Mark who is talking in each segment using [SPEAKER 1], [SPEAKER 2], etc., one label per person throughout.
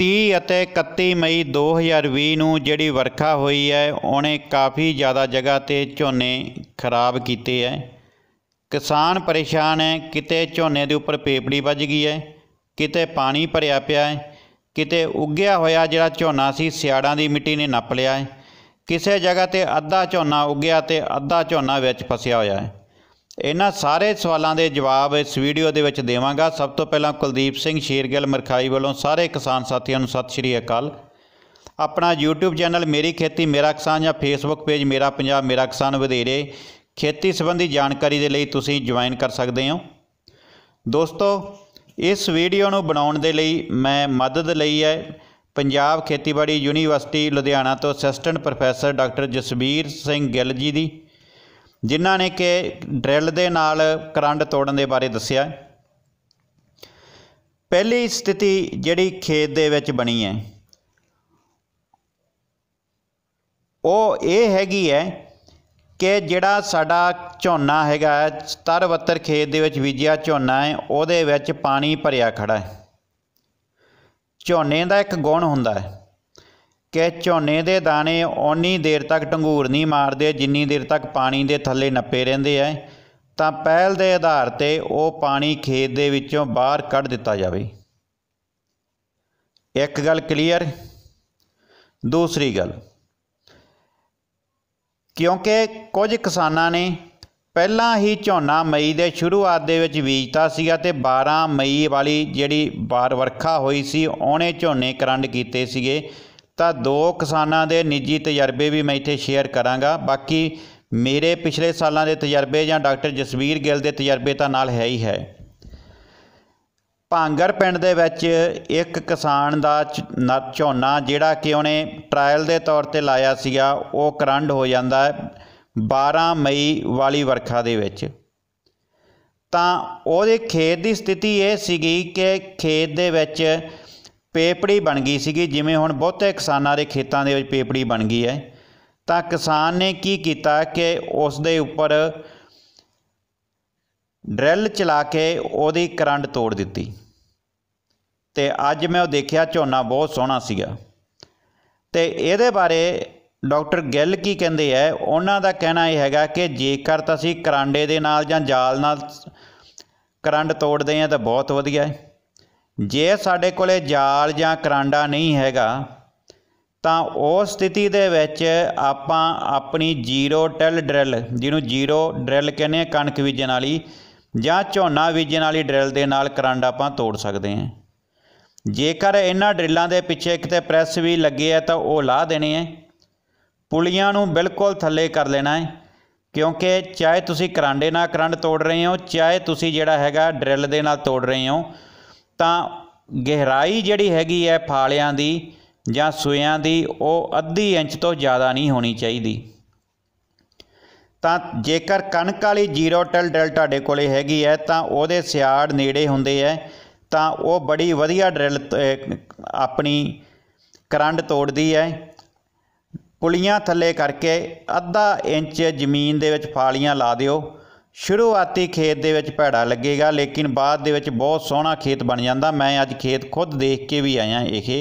[SPEAKER 1] 30 ਅਤੇ 31 ਮਈ 2020 ਨੂੰ ਜਿਹੜੀ ਵਰਖਾ ਹੋਈ ਹੈ ਉਹਨੇ ਕਾਫੀ ਜ਼ਿਆਦਾ ਜਗ੍ਹਾ ਤੇ ਝੋਨੇ ਖਰਾਬ ਕੀਤੇ ਹੈ ਕਿਸਾਨ ਪਰੇਸ਼ਾਨ ਹੈ ਕਿਤੇ ਝੋਨੇ ਦੇ ਉੱਪਰ ਪੇਪੜੀ ਵੱਜ ਗਈ ਹੈ ਕਿਤੇ ਪਾਣੀ ਭਰਿਆ ਪਿਆ ਹੈ ਕਿਤੇ ਉੱਗਿਆ ਹੋਇਆ ਜਿਹੜਾ ਝੋਨਾ ਸੀ ਸਿਆੜਾਂ ਦੀ ਮਿੱਟੀ ਨੇ ਨੱਪ ਲਿਆ ਹੈ ਕਿਸੇ ਜਗ੍ਹਾ ਤੇ ਅੱਧਾ ਝੋਨਾ ਉੱਗਿਆ ਤੇ ਅੱਧਾ ਝੋਨਾ ਵਿੱਚ ਫਸਿਆ ਹੋਇਆ ਹੈ ਇਹਨਾਂ ਸਾਰੇ ਸਵਾਲਾਂ ਦੇ ਜਵਾਬ ਇਸ ਵੀਡੀਓ ਦੇ ਵਿੱਚ ਦੇਵਾਂਗਾ ਸਭ ਤੋਂ ਪਹਿਲਾਂ ਕੁਲਦੀਪ ਸਿੰਘ ਸ਼ੇਰਗਿੱਲ ਮਰਖਾਈ ਵੱਲੋਂ ਸਾਰੇ ਕਿਸਾਨ ਸਾਥੀਆਂ ਨੂੰ ਸਤਿ ਸ਼੍ਰੀ ਅਕਾਲ ਆਪਣਾ YouTube ਚੈਨਲ ਮੇਰੀ ਖੇਤੀ ਮੇਰਾ ਕਿਸਾਨ ਜਾਂ Facebook ਪੇਜ ਮੇਰਾ ਪੰਜਾਬ ਮੇਰਾ ਕਿਸਾਨ ਵਧੇਰੇ ਖੇਤੀ ਸੰਬੰਧੀ ਜਾਣਕਾਰੀ ਦੇ ਲਈ ਤੁਸੀਂ ਜੁਆਇਨ ਕਰ ਸਕਦੇ ਹੋ ਦੋਸਤੋ ਇਸ ਵੀਡੀਓ ਨੂੰ ਬਣਾਉਣ ਦੇ ਲਈ ਮੈਂ ਮਦਦ ਲਈ ਹੈ ਪੰਜਾਬ ਖੇਤੀਬਾੜੀ ਯੂਨੀਵਰਸਿਟੀ ਲੁਧਿਆਣਾ ਤੋਂ assistant professor doctor Jasbir Singh Gill ji ਦੀ ਜਿਨ੍ਹਾਂ ਨੇ ਕਿ ਡਰਿਲ ਦੇ ਨਾਲ ਕਰੰਟ ਤੋੜਨ ਦੇ ਬਾਰੇ ਦੱਸਿਆ ਪਹਿਲੀ ਸਥਿਤੀ ਜਿਹੜੀ ਖੇਤ ਦੇ ਵਿੱਚ ਬਣੀ ਹੈ ਉਹ ਇਹ ਹੈਗੀ ਹੈ ਕਿ ਜਿਹੜਾ ਸਾਡਾ ਝੋਨਾ ਹੈਗਾ 77 ਖੇਤ ਦੇ ਵਿੱਚ ਬੀਜਿਆ ਝੋਨਾ ਹੈ ਉਹਦੇ ਵਿੱਚ ਪਾਣੀ ਭਰਿਆ ਖੜਾ ਹੈ ਝੋਨੇ ਦਾ ਇੱਕ ਗੁਣ ਹੁੰਦਾ ਹੈ ਕਿ ਝੋਨੇ ਦੇ ਦਾਣੇ ਓਨੀ ਦੇਰ ਤੱਕ ਢੰਗੂਰ ਨਹੀਂ ਮਾਰਦੇ ਜਿੰਨੀ ਦੇਰ ਤੱਕ ਪਾਣੀ ਦੇ ਥੱਲੇ ਨੱਪੇ ਰਹਿੰਦੇ ਐ ਤਾਂ ਪਹਿਲ ਦੇ ਆਧਾਰ ਤੇ ਉਹ ਪਾਣੀ ਖੇਤ ਦੇ ਵਿੱਚੋਂ ਬਾਹਰ ਕੱਢ ਦਿੱਤਾ ਜਾਵੇ ਇੱਕ ਗੱਲ ਕਲੀਅਰ ਦੂਸਰੀ ਗੱਲ ਕਿਉਂਕਿ ਕੁਝ ਕਿਸਾਨਾਂ ਨੇ ਪਹਿਲਾਂ ਹੀ ਝੋਨਾ ਮਈ ਦੇ ਸ਼ੁਰੂਆਤ ਦੇ ਵਿੱਚ ਬੀਜਤਾ ਸੀਗਾ ਤੇ 12 ਮਈ ਵਾਲੀ ਜਿਹੜੀ ਬਾਰ ਵਰਖਾ ਹੋਈ ਸੀ ਉਹਨੇ ਝੋਨੇ ਕਰੰਡ ਕੀਤੇ ਸੀਗੇ ਤਾਂ ਦੋ ਕਿਸਾਨਾਂ ਦੇ ਨਿੱਜੀ ਤਜਰਬੇ ਵੀ ਮੈਂ ਇੱਥੇ ਸ਼ੇਅਰ ਕਰਾਂਗਾ ਬਾਕੀ ਮੇਰੇ ਪਿਛਲੇ ਸਾਲਾਂ ਦੇ ਤਜਰਬੇ ਜਾਂ ਡਾਕਟਰ ਜਸਵੀਰ ਗਿੱਲ ਦੇ ਤਜਰਬੇ ਤਾਂ ਨਾਲ ਹੈ ਹੀ ਹੈ ਭਾਂਗਰ ਪਿੰਡ ਦੇ ਵਿੱਚ ਇੱਕ ਕਿਸਾਨ ਦਾ ਝੋਨਾ ਜਿਹੜਾ ਕਿ ਉਹਨੇ ਟ੍ਰਾਇਲ ਦੇ ਤੌਰ ਤੇ ਲਾਇਆ ਸੀਗਾ ਉਹ ਕਰੰਡ ਹੋ ਜਾਂਦਾ ਹੈ 12 ਮਈ ਵਾਲੀ ਵਰਖਾ ਦੇ ਵਿੱਚ ਤਾਂ ਉਹਦੇ ਖੇਤ ਦੀ ਸਥਿਤੀ ਇਹ ਸੀਗੀ ਕਿ ਖੇਤ ਦੇ ਵਿੱਚ ਪੇਪੜੀ ਬਣ ਗਈ ਸੀਗੀ ਜਿਵੇਂ ਹੁਣ ਬਹੁਤੇ ਕਿਸਾਨਾਂ ਦੇ ਖੇਤਾਂ ਦੇ ਵਿੱਚ ਪੇਪੜੀ ਬਣ ਗਈ ਹੈ ਤਾਂ ਕਿਸਾਨ ਨੇ ਕੀ ਕੀਤਾ ਕਿ ਉਸ ਦੇ ਉੱਪਰ ਡਰਿੱਲ ਚਲਾ ਕੇ ਉਹਦੀ ਕਰੰਟ ਤੋੜ ਦਿੱਤੀ ਤੇ ਅੱਜ ਮੈਂ ਉਹ ਦੇਖਿਆ ਝੋਨਾ ਬਹੁਤ ਸੋਹਣਾ ਸੀਗਾ ਤੇ ਇਹਦੇ ਬਾਰੇ ਡਾਕਟਰ ਗਿੱਲ ਕੀ ਕਹਿੰਦੇ ਆ ਉਹਨਾਂ ਦਾ ਕਹਿਣਾ ਇਹ ਹੈਗਾ ਕਿ ਜੇਕਰ ਤੁਸੀਂ ਕਰਾਂਡੇ ਦੇ ਨਾਲ ਜਾਂ ਜਾਲ ਨਾਲ ਕਰੰਡ ਤੋੜਦੇ ਆ ਤਾਂ ਬਹੁਤ ਵਧੀਆ ਹੈ ਜੇ ਸਾਡੇ ਕੋਲੇ ਜਾਲ ਜਾਂ ਕਰਾਂਡਾ ਨਹੀਂ ਹੈਗਾ ਤਾਂ ਉਹ ਸਥਿਤੀ ਦੇ ਵਿੱਚ ਆਪਾਂ ਆਪਣੀ ਜ਼ੀਰੋ ਟੈਲ ਡਰਿਲ ਜਿਹਨੂੰ ਜ਼ੀਰੋ ਡਰਿਲ ਕਹਿੰਦੇ ਆ ਕਣਕ ਬੀਜਣ ਵਾਲੀ ਜਾਂ ਝੋਨਾ ਬੀਜਣ ਵਾਲੀ ਡਰਿਲ ਦੇ ਨਾਲ ਕਰਾਂਡਾ ਆਪਾਂ ਤੋੜ ਸਕਦੇ ਹਾਂ ਜੇਕਰ ਇਹਨਾਂ ਡਰਿਲਾਂ ਦੇ ਪਿੱਛੇ ਕਿਤੇ ਪ੍ਰੈਸ ਵੀ ਲੱਗੇ ਆ ਤਾਂ ਉਹ ਲਾ ਦੇਣੇ ਆ ਪੁਲੀਆਂ ਨੂੰ ਬਿਲਕੁਲ ਥੱਲੇ ਕਰ ਲੈਣਾ ਹੈ ਕਿਉਂਕਿ ਚਾਹੇ ਤੁਸੀਂ ਕਰਾਂਡੇ ਨਾਲ ਕਰੰਡ ਤੋੜ ਰਹੇ ਹੋ ਚਾਹੇ ਤੁਸੀਂ ਜਿਹੜਾ ਹੈਗਾ ਡਰਿਲ ਦੇ ਨਾਲ ਤੋੜ ਰਹੇ ਹੋ ਤਾਂ ਗਹਿਰਾਈ ਜਿਹੜੀ ਹੈਗੀ ਹੈ ਫਾਲਿਆਂ ਦੀ ਜਾਂ ਸੂਇਆਂ ਦੀ ਉਹ ਅੱਧੀ ਇੰਚ ਤੋਂ ਜ਼ਿਆਦਾ ਨਹੀਂ ਹੋਣੀ ਚਾਹੀਦੀ ਤਾਂ ਜੇਕਰ ਕਣਕ ਵਾਲੀ ਜ਼ੀਰੋ ਟਲ ਡ੍ਰਿਲ ਤੁਹਾਡੇ ਕੋਲੇ ਹੈਗੀ ਹੈ ਤਾਂ ਉਹਦੇ ਸਿਆੜ ਨੇੜੇ ਹੁੰਦੇ ਐ ਤਾਂ ਉਹ ਬੜੀ ਵਧੀਆ ਡ੍ਰਿਲ ਆਪਣੀ ਕਰੰਡ ਤੋੜਦੀ ਐ ਪੁਲੀਆਂ ਥੱਲੇ ਕਰਕੇ ਅੱਧਾ ਇੰਚ ਜ਼ਮੀਨ ਦੇ ਵਿੱਚ ਫਾਲੀਆਂ ਲਾ ਦਿਓ ਸ਼ੁਰੂਆਤੀ ਖੇਤ ਦੇ ਵਿੱਚ ਭੈੜਾ ਲੱਗੇਗਾ ਲੇਕਿਨ ਬਾਅਦ ਦੇ ਵਿੱਚ ਬਹੁਤ ਸੋਹਣਾ ਖੇਤ ਬਣ ਜਾਂਦਾ ਮੈਂ ਅੱਜ ਖੇਤ ਖੁਦ ਦੇਖ ਕੇ ਵੀ ਆਇਆ ਇਹ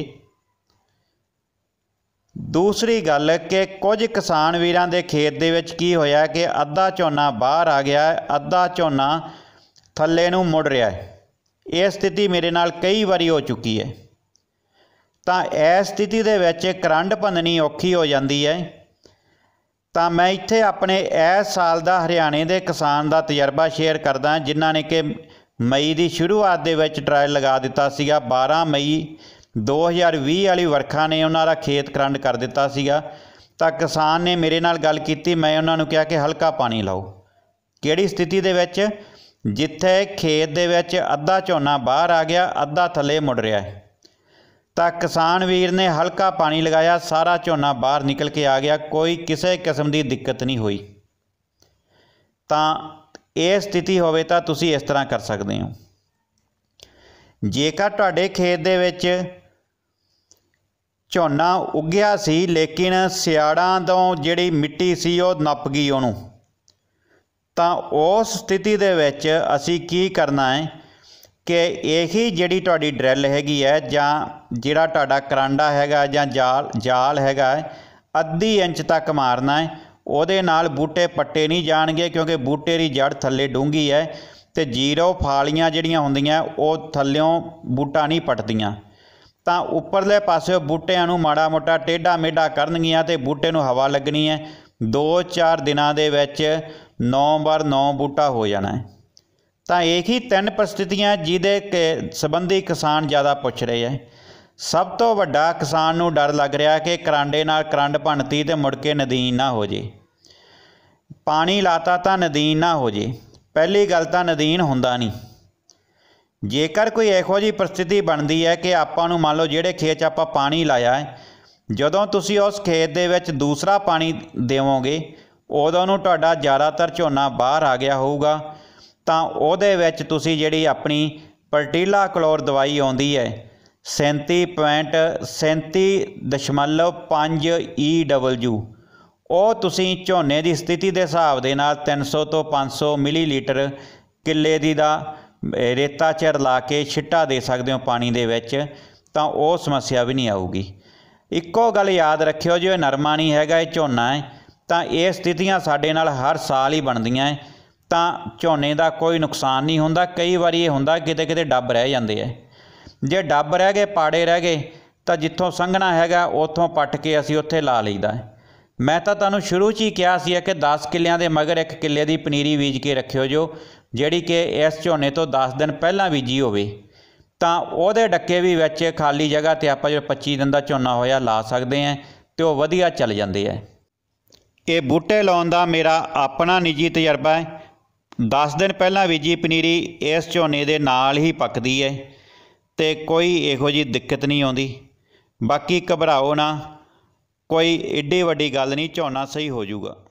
[SPEAKER 1] ਦੂਸਰੀ ਗੱਲ ਕਿ ਕੁਝ ਕਿਸਾਨ ਵੀਰਾਂ ਦੇ ਖੇਤ ਦੇ ਵਿੱਚ ਕੀ ਹੋਇਆ ਕਿ ਅੱਧਾ ਝੋਨਾ ਬਾਹਰ ਆ ਗਿਆ ਹੈ ਅੱਧਾ ਝੋਨਾ ਥੱਲੇ ਨੂੰ ਮੁੜ ਰਿਹਾ ਹੈ ਇਹ ਸਥਿਤੀ ਮੇਰੇ ਨਾਲ ਕਈ ਵਾਰੀ ਹੋ ਚੁੱਕੀ ਹੈ ਤਾਂ ਇਸ ਸਥਿਤੀ ਦੇ ਵਿੱਚ ਕਰੰਡ ਭੰਨਣੀ ਔਖੀ ਹੋ ਜਾਂਦੀ ਹੈ ਤਾਂ ਮੈਂ ਇੱਥੇ ਆਪਣੇ ਇਸ ਸਾਲ ਦਾ ਹਰਿਆਣੇ ਦੇ ਕਿਸਾਨ ਦਾ ਤਜਰਬਾ ਸ਼ੇਅਰ ਕਰਦਾ ਜਿਨ੍ਹਾਂ ਨੇ ਕਿ ਮਈ ਦੀ ਸ਼ੁਰੂਆਤ ਦੇ ਵਿੱਚ ਟ੍ਰਾਇਲ ਲਗਾ ਦਿੱਤਾ ਸੀਗਾ 12 ਮਈ 2020 ਵਾਲੀ ਵਰਖਾ ਨੇ ਉਹਨਾਂ ਦਾ ਖੇਤ ਕਰੰਡ ਕਰ ਦਿੱਤਾ ਸੀਗਾ ਤਾਂ ਕਿਸਾਨ ਨੇ ਮੇਰੇ ਨਾਲ ਗੱਲ ਕੀਤੀ ਮੈਂ ਉਹਨਾਂ ਨੂੰ ਕਿਹਾ ਕਿ ਹਲਕਾ ਪਾਣੀ ਲਾਓ ਕਿਹੜੀ ਸਥਿਤੀ ਦੇ ਵਿੱਚ ਜਿੱਥੇ ਖੇਤ ਦੇ ਵਿੱਚ ਅੱਧਾ ਝੋਨਾ ਬਾਹਰ ਆ ਗਿਆ ਅੱਧਾ ਥੱਲੇ ਮੁੜ ਰਿਹਾ ਹੈ ਤਾਂ ਕਿਸਾਨ ਵੀਰ ਨੇ ਹਲਕਾ ਪਾਣੀ ਲਗਾਇਆ ਸਾਰਾ ਝੋਨਾ ਬਾਹਰ ਨਿਕਲ ਕੇ ਆ ਗਿਆ ਕੋਈ ਕਿਸੇ ਕਿਸਮ ਦੀ ਦਿੱਕਤ ਨਹੀਂ ਹੋਈ ਤਾਂ ਇਹ ਸਥਿਤੀ ਹੋਵੇ ਤਾਂ ਤੁਸੀਂ ਇਸ ਤਰ੍ਹਾਂ ਕਰ ਸਕਦੇ ਹੋ ਜੇਕਰ ਤੁਹਾਡੇ ਖੇਤ ਦੇ ਵਿੱਚ ਝੋਨਾ ਉੱਗਿਆ ਸੀ ਲੇਕਿਨ ਸਿਆੜਾਂ ਤੋਂ ਜਿਹੜੀ ਮਿੱਟੀ ਸੀ ਉਹ ਨੱਪ ਗਈ ਉਹਨੂੰ ਤਾਂ ਉਸ ਸਥਿਤੀ ਦੇ ਵਿੱਚ ਅਸੀਂ ਕੀ ਕਰਨਾ ਹੈ ਕਿ ਇਹੀ ਜਿਹੜੀ ਤੁਹਾਡੀ ਡਰਿਲ ਹੈਗੀ ਹੈ ਜਾਂ ਜਿਹੜਾ ਤੁਹਾਡਾ ਕਰਾਂਡਾ ਹੈਗਾ ਜਾਂ ਜਾਲ ਜਾਲ ਹੈਗਾ ਅੱਧੀ ਇੰਚ ਤੱਕ ਮਾਰਨਾ ਹੈ ਉਹਦੇ ਨਾਲ ਬੂਟੇ ਪੱਟੇ ਨਹੀਂ ਜਾਣਗੇ ਕਿਉਂਕਿ ਬੂਟੇ ਦੀ ਜੜ ਥੱਲੇ ਡੂੰਗੀ ਹੈ ਤੇ ਜ਼ੀਰੋ ਫਾਲੀਆਂ ਜਿਹੜੀਆਂ ਹੁੰਦੀਆਂ ਉਹ ਥੱਲਿਓਂ ਬੂਟਾ ਨਹੀਂ ਪਟਦੀਆਂ ਤਾਂ ਉੱਪਰਲੇ ਪਾਸੇ ਬੂਟਿਆਂ ਨੂੰ ਮਾੜਾ ਮੋਟਾ ਟੇਢਾ ਮੇਢਾ ਕਰਨਗੀਆਂ ਤੇ ਬੂਟੇ ਨੂੰ ਹਵਾ ਲੱਗਣੀ ਹੈ 2-4 ਦਿਨਾਂ ਦੇ ਵਿੱਚ 9 ਵਾਰ 9 ਬੂਟਾ ਹੋ ਜਾਣਾ ਹੈ ਤਾਂ ਇਹੀ ਤਿੰਨ ਪ੍ਰਸਥਿਤੀਆਂ ਜਿਹਦੇ ਸੰਬੰਧੀ ਕਿਸਾਨ ਜ਼ਿਆਦਾ ਪੁੱਛ ਰਹੇ ਐ ਸਭ ਤੋਂ ਵੱਡਾ ਕਿਸਾਨ ਨੂੰ ਡਰ ਲੱਗ ਰਿਹਾ ਕਿ ਕਰਾਂਡੇ ਨਾਲ ਕਰੰਡ ਭੰਨਤੀ ਤੇ ਮੁੜ ਕੇ ਨਦੀਨ ਨਾ ਹੋ ਜੇ ਪਾਣੀ ਲਾਤਾ ਤਾਂ ਨਦੀਨ ਨਾ ਹੋ ਜੇ ਪਹਿਲੀ ਗੱਲ ਤਾਂ ਨਦੀਨ ਹੁੰਦਾ ਨਹੀਂ ਜੇਕਰ ਕੋਈ ਇਹੋ ਜੀ ਪ੍ਰਸਥਿਤੀ ਬਣਦੀ ਹੈ ਕਿ ਆਪਾਂ ਨੂੰ ਮੰਨ ਲਓ ਜਿਹੜੇ ਖੇਤ 'ਚ ਆਪਾਂ ਪਾਣੀ ਲਾਇਆ ਹੈ ਜਦੋਂ ਤੁਸੀਂ ਉਸ ਖੇਤ ਦੇ ਵਿੱਚ ਦੂਸਰਾ ਪਾਣੀ ਦੇਵੋਗੇ ਉਦੋਂ ਨੂੰ ਤੁਹਾਡਾ ਜ਼ਿਆਦਾਤਰ ਝੋਨਾ ਬਾਹਰ ਆ ਗਿਆ ਹੋਊਗਾ ਤਾਂ ਉਹਦੇ ਵਿੱਚ ਤੁਸੀਂ ਜਿਹੜੀ ਆਪਣੀ ਪਰਟੀਲਾ ਕਲੋਰ ਦਵਾਈ ਆਉਂਦੀ ਹੈ 37.37.5 EW ਉਹ ਤੁਸੀਂ ਝੋਨੇ ਦੀ ਸਥਿਤੀ ਦੇ ਹਿਸਾਬ ਦੇ ਨਾਲ 300 ਤੋਂ 500 ਮਿਲੀਲੀਟਰ ਕਿੱਲੇ ਦੀ ਦਾ ਰੇਤਾ ਚਿਰ ਲਾ ਕੇ ਛਿੱਟਾ ਦੇ ਸਕਦੇ ਹੋ ਪਾਣੀ ਦੇ ਵਿੱਚ ਤਾਂ ਉਹ ਸਮੱਸਿਆ ਵੀ ਨਹੀਂ ਆਊਗੀ ਇੱਕੋ ਗੱਲ ਯਾਦ ਰੱਖਿਓ ਜੇ ਨਰਮਾ ਨਹੀਂ ਹੈਗਾ ਇਹ ਝੋਨਾ ਹੈ ਤਾਂ ਇਹ ਸਥਿਤੀਆਂ ਸਾਡੇ ਨਾਲ ਹਰ ਸਾਲ ਹੀ ਬਣਦੀਆਂ ਹੈ ਤਾਂ ਝੋਨੇ ਦਾ ਕੋਈ ਨੁਕਸਾਨ ਨਹੀਂ ਹੁੰਦਾ ਕਈ ਵਾਰੀ ਇਹ ਹੁੰਦਾ ਕਿਤੇ ਕਿਤੇ ਡੱਬ ਰਹਿ ਜਾਂਦੇ ਐ ਜੇ ਡੱਬ ਰਹਿ ਗਏ ਪਾੜੇ ਰਹਿ ਗਏ ਤਾਂ ਜਿੱਥੋਂ ਸੰਘਣਾ ਹੈਗਾ ਉਥੋਂ ਪੱਟ ਕੇ ਅਸੀਂ ਉੱਥੇ ਲਾ ਲਈਦਾ ਮੈਂ ਤਾਂ ਤੁਹਾਨੂੰ ਸ਼ੁਰੂ 'ਚ ਹੀ ਕਿਹਾ ਸੀ ਕਿ 10 ਕਿੱਲਿਆਂ ਦੇ ਮਗਰ ਇੱਕ ਕਿੱਲੇ ਦੀ ਪਨੀਰੀ ਬੀਜ ਕੇ ਰੱਖਿਓ ਜੋ ਜਿਹੜੀ ਕਿ ਇਸ ਝੋਨੇ ਤੋਂ 10 ਦਿਨ ਪਹਿਲਾਂ ਬੀਜੀ ਹੋਵੇ ਤਾਂ ਉਹਦੇ ਡੱਕੇ ਵੀ ਵਿੱਚ ਖਾਲੀ ਜਗ੍ਹਾ ਤੇ ਆਪਾਂ ਜੋ 25 ਦਿਨ ਦਾ ਝੋਨਾ ਹੋਇਆ ਲਾ ਸਕਦੇ ਆਂ ਤੇ ਉਹ ਵਧੀਆ ਚੱਲ ਜਾਂਦੇ ਆ ਇਹ ਬੂਟੇ ਲਾਉਣ ਦਾ ਮੇਰਾ ਆਪਣਾ ਨਿੱਜੀ ਤਜਰਬਾ ਹੈ 10 ਦਿਨ ਪਹਿਲਾਂ ਬੀਜੀ ਪਨੀਰੀ ਇਸ ਝੋਨੇ ਦੇ ਨਾਲ ਹੀ ਪੱਕਦੀ ਹੈ ਤੇ ਕੋਈ ਇਹੋ ਜੀ ਦਿੱਕਤ ਨਹੀਂ ਆਉਂਦੀ ਬਾਕੀ ਘਬਰਾਓ ਨਾ ਕੋਈ ਏਡੀ ਵੱਡੀ ਗੱਲ ਨਹੀਂ ਝੋਨਾ ਸਹੀ ਹੋ ਜਾਊਗਾ